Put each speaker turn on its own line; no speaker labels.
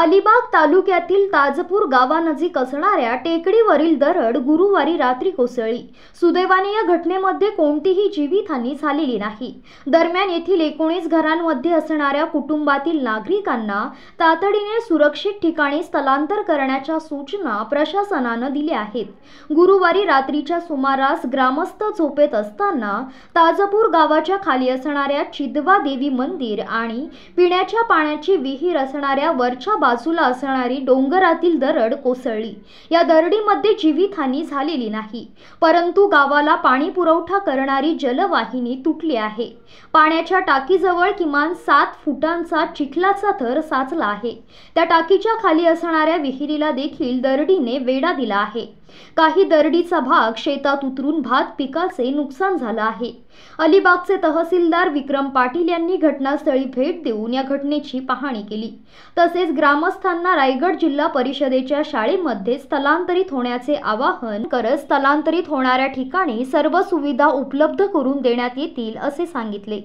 अलिबाग तालुक्यातील ताजपूर गावानजीक असणाऱ्या टेकडीवरील दरड गुरुवारी रात्री कोसळली सुदैवाने या घटनेमध्ये कोणतीही जीवितहानी झालेली नाही दरम्यान येथील एकोणीस घरांमध्ये असणाऱ्या कुटुंबातील नागरिकांना तातडीने सुरक्षित ठिकाणी स्थलांतर करण्याच्या सूचना प्रशासनानं दिल्या आहेत गुरुवारी रात्रीच्या सुमारास ग्रामस्थ झोपेत असताना ताजपूर गावाच्या खाली असणाऱ्या चिदवा देवी मंदिर आणि पिण्याच्या पाण्याची विहीर असणाऱ्या वरच्या बाजूला असणारी डोंगरातील दरड कोसळली या दरडीमध्ये जीवितहानी झालेली नाही परंतु गावाला पाणी पुरवठा करणारी जलवाहिनी तुटली आहे पाण्याच्या टाकीजवळ किमान सात फुटांचा चिखलाचा थर साचला आहे त्या टाकीच्या खाली असणाऱ्या विहिरीला देखील दरडीने वेडा दिला आहे काही दरडीचा भाग शेतात उतरून भात पिकाचे नुकसान झालं आहे अलिबागचे तहसीलदार विक्रम पाटील यांनी घटनास्थळी भेट देऊन या घटनेची पाहणी केली तसेच ग्रामस्थांना रायगड जिल्हा परिषदेच्या शाळेमध्ये स्थलांतरित होण्याचे आवाहन करत स्थलांतरित होणाऱ्या ठिकाणी सर्व सुविधा उपलब्ध करून देण्यात येतील असे सांगितले